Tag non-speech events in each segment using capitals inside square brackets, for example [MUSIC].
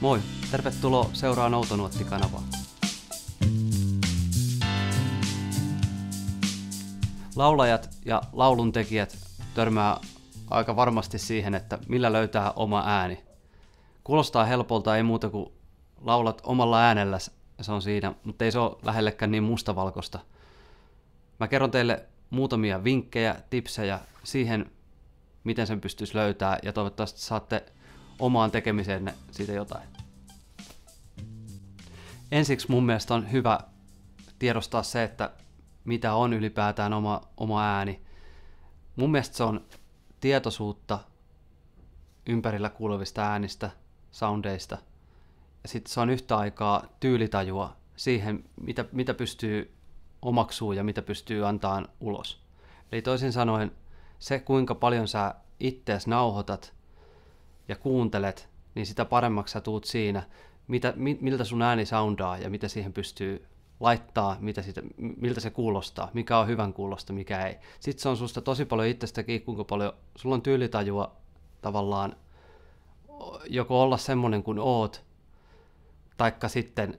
Moi, tervetuloa seuraan outonuotti kanavaa Laulajat ja lauluntekijät törmää aika varmasti siihen, että millä löytää oma ääni. Kuulostaa helpolta, ei muuta kuin laulat omalla äänellä, se on siinä, mutta ei se ole lähellekään niin mustavalkoista. Mä kerron teille muutamia vinkkejä, tipsejä siihen, miten sen pystyisi löytää ja toivottavasti saatte omaan tekemiseen siitä jotain. Ensiksi mun mielestä on hyvä tiedostaa se, että mitä on ylipäätään oma, oma ääni. Mun mielestä se on tietoisuutta ympärillä kuulevista äänistä, soundeista. Ja sitten se on yhtä aikaa tyylitajua siihen, mitä, mitä pystyy omaksuu ja mitä pystyy antaan ulos. Eli toisin sanoen se, kuinka paljon sä ittees nauhoitat ja kuuntelet, niin sitä paremmaksi sä tuut siinä, mitä, miltä sun ääni soundaa ja mitä siihen pystyy laittaa, mitä sitä, miltä se kuulostaa, mikä on hyvän kuulosta, mikä ei. Sitten se on susta tosi paljon itsestäkin, kuinka paljon sulla on tyylitajua tavallaan joko olla semmoinen kuin oot, taikka sitten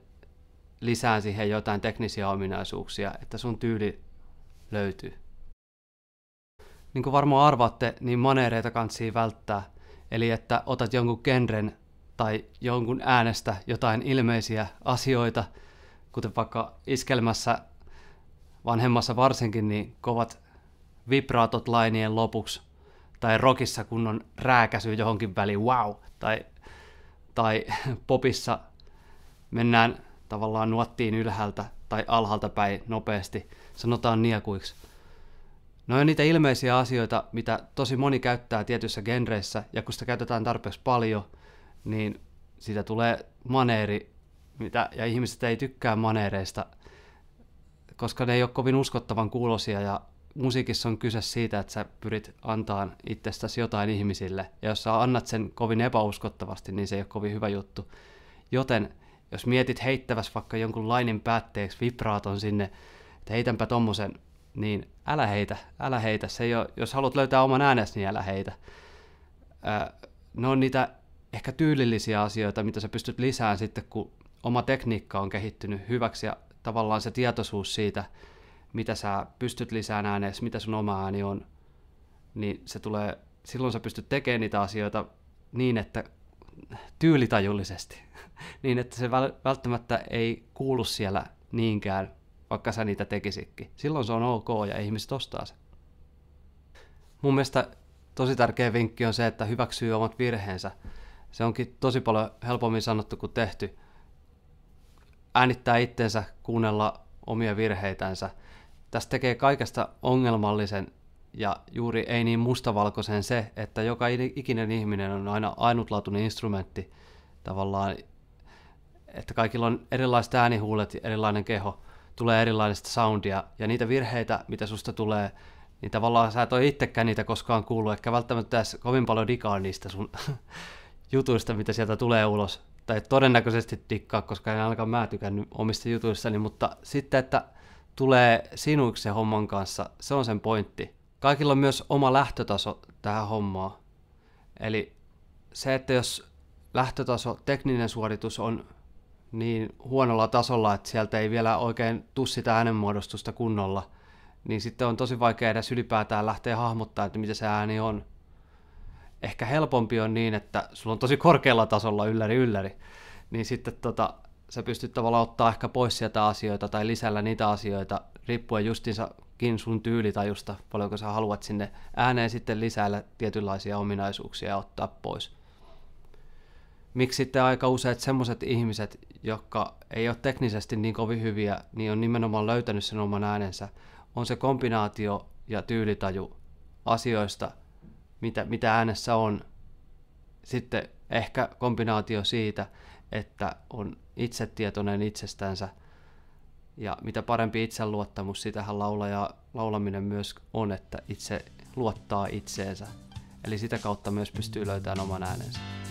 lisää siihen jotain teknisiä ominaisuuksia, että sun tyyli löytyy. Niin kuin varmaan arvaatte, niin maneereita kansi välttää, Eli että otat jonkun genren tai jonkun äänestä jotain ilmeisiä asioita, kuten vaikka iskelmässä vanhemmassa varsinkin, niin kovat vibraatot lainien lopuksi, tai rockissa kun on rääkäsy johonkin väliin, wow, tai, tai [LAUGHS] popissa mennään tavallaan nuottiin ylhäältä tai alhaalta päin nopeasti, sanotaan niakuiksi. No on niitä ilmeisiä asioita, mitä tosi moni käyttää tietyissä genreissä, ja kun sitä käytetään tarpeeksi paljon, niin siitä tulee maneeri, mitä, ja ihmiset ei tykkää maneereista, koska ne ei ole kovin uskottavan kuulosia, ja musiikissa on kyse siitä, että sä pyrit antaa itsestäsi jotain ihmisille, ja jos sä annat sen kovin epäuskottavasti, niin se ei ole kovin hyvä juttu. Joten jos mietit heittäväs vaikka jonkun lainin päätteeksi vibraaton sinne, että heitänpä tommosen niin älä heitä, älä heitä. Se ei ole, jos haluat löytää oman äänesi, niin älä heitä. ne on niitä ehkä tyylillisiä asioita, mitä sä pystyt lisään sitten, kun oma tekniikka on kehittynyt hyväksi ja tavallaan se tietoisuus siitä, mitä sä pystyt lisään ääneen, mitä sun oma ääni on, niin se tulee, silloin sä pystyt tekemään niitä asioita niin, että tyylitajullisesti, [LAUGHS] niin että se välttämättä ei kuulu siellä niinkään vaikka sä niitä tekisikin. Silloin se on ok ja ihmiset ostaa se. Mun mielestä tosi tärkeä vinkki on se, että hyväksyy omat virheensä. Se onkin tosi paljon helpommin sanottu kuin tehty. Äänittää itsensä, kuunnella omia virheitänsä. Tästä tekee kaikesta ongelmallisen ja juuri ei niin mustavalkoisen se, että joka ikinen ihminen on aina ainutlaatuinen instrumentti tavallaan, että kaikilla on erilaiset äänihuulet ja erilainen keho tulee erilaista soundia, ja niitä virheitä, mitä susta tulee, niin tavallaan sä et ole itsekään niitä koskaan kuullut, ehkä välttämättä edes kovin paljon dikaa niistä sun [LAUGHS] jutuista, mitä sieltä tulee ulos. Tai todennäköisesti dikkaa, koska en ainakaan mä tykännyt omista jutuissani, mutta sitten, että tulee sinuiksi se homman kanssa, se on sen pointti. Kaikilla on myös oma lähtötaso tähän hommaan. Eli se, että jos lähtötaso, tekninen suoritus on niin huonolla tasolla, että sieltä ei vielä oikein tuu sitä äänenmuodostusta kunnolla, niin sitten on tosi vaikea edes ylipäätään lähteä hahmottaa, että mitä se ääni on. Ehkä helpompi on niin, että sulla on tosi korkealla tasolla ylläri ylläri, niin sitten tota, sä pystyt tavallaan ottaa ehkä pois sieltä asioita tai lisällä niitä asioita, riippuen justinsakin sun tyylitajusta, paljonko sä haluat sinne ääneen sitten lisäällä tietynlaisia ominaisuuksia ja ottaa pois miksi sitten aika useat semmoiset ihmiset, jotka ei ole teknisesti niin kovin hyviä, niin on nimenomaan löytänyt sen oman äänensä, on se kombinaatio ja tyylitaju asioista, mitä, mitä äänessä on. Sitten ehkä kombinaatio siitä, että on itsetietoinen itsestänsä ja mitä parempi itseluottamus, sitähän laulaja, laulaminen myös on, että itse luottaa itseensä. Eli sitä kautta myös pystyy löytämään oman äänensä.